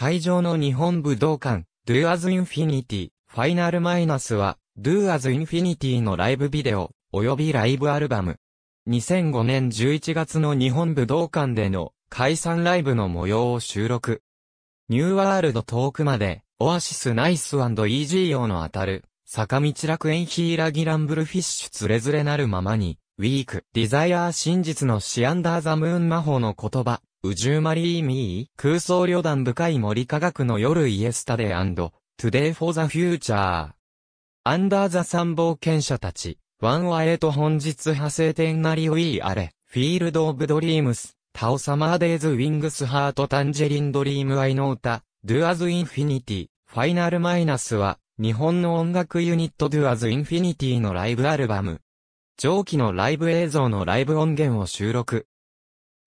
会場の日本武道館、Do As Infinity、ファイナルマイナスは、Do As Infinity のライブビデオ、及びライブアルバム。2005年11月の日本武道館での解散ライブの模様を収録。ニューワールド遠くまで、オアシスナイスイージー用の当たる、坂道楽園ヒーラギランブルフィッシュつれづれなるままに、ウィーク、ディザイアー真実のシアンダーザムーン魔法の言葉、宇宙マリーミー、空想旅団深い森科学の夜イエスタデド、トゥデイフォーザフューチャー。アンダーザ三冒険者たち、ワンワエと本日派生点なりウィーアレ、フィールドオブドリームス、タオサマーデイズウィングスハートタンジェリンドリームアイノータ、ドゥアズインフィニティ、ファイナルマイナスは、日本の音楽ユニットドゥアズインフィニティのライブアルバム。上記のライブ映像のライブ音源を収録。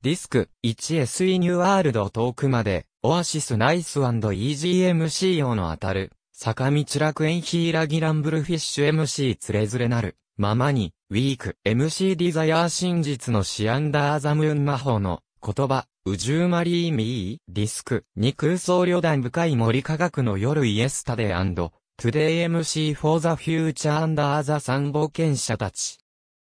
ディスク 1SE ニューワールド遠くまで、オアシスナイス &EGMC 用の当たる、坂道楽園ヒーラギランブルフィッシュ MC つれづれなる、ままに、ウィーク MC ディザヤー真実のシアンダーザムーン魔法の、言葉、宇宙マリーミー、ディスク、に空想旅団深い森科学の夜イエスタデイトゥデイ MC for the Future ダ n d the 三冒険者たち。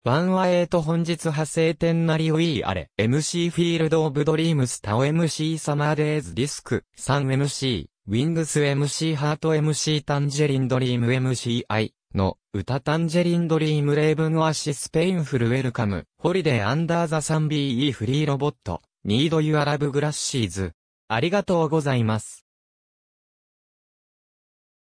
ワンアエート本日派生点なりウィーあれ。MC フィールドオブドリームスタオ MC サマーデイズディスク。3MC。ウィングス MC ハート MC タンジェリンドリーム MCI の歌タンジェリンドリームレイブンアシスペインフルウェルカム。ホリデーアンダーザサンビーフリーロボット。ニードユアラブグラッシーズ。ありがとうございます。